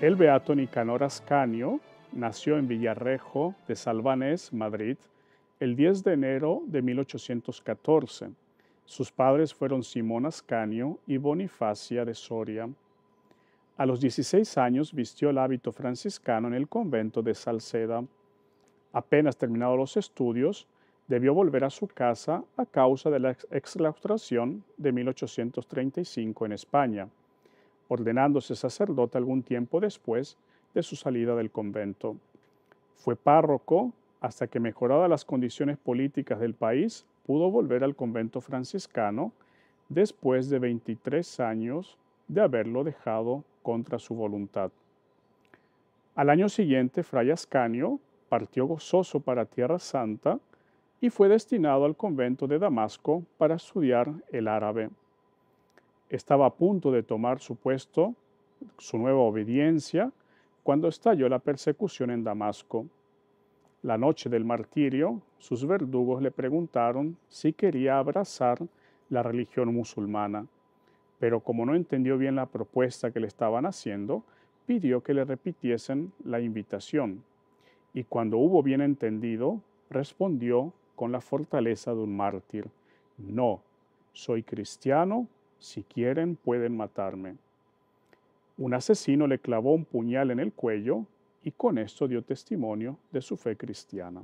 El beato Nicanor Ascanio nació en Villarrejo de Salvanés, Madrid, el 10 de enero de 1814. Sus padres fueron Simón Ascanio y Bonifacia de Soria. A los 16 años vistió el hábito franciscano en el convento de Salceda. Apenas terminado los estudios, debió volver a su casa a causa de la exclaustración de 1835 en España ordenándose sacerdote algún tiempo después de su salida del convento. Fue párroco hasta que, mejoradas las condiciones políticas del país, pudo volver al convento franciscano después de 23 años de haberlo dejado contra su voluntad. Al año siguiente, Fray Ascanio partió gozoso para Tierra Santa y fue destinado al convento de Damasco para estudiar el árabe estaba a punto de tomar su puesto, su nueva obediencia, cuando estalló la persecución en Damasco. La noche del martirio, sus verdugos le preguntaron si quería abrazar la religión musulmana, pero como no entendió bien la propuesta que le estaban haciendo, pidió que le repitiesen la invitación, y cuando hubo bien entendido, respondió con la fortaleza de un mártir, no, soy cristiano si quieren, pueden matarme. Un asesino le clavó un puñal en el cuello y con esto dio testimonio de su fe cristiana.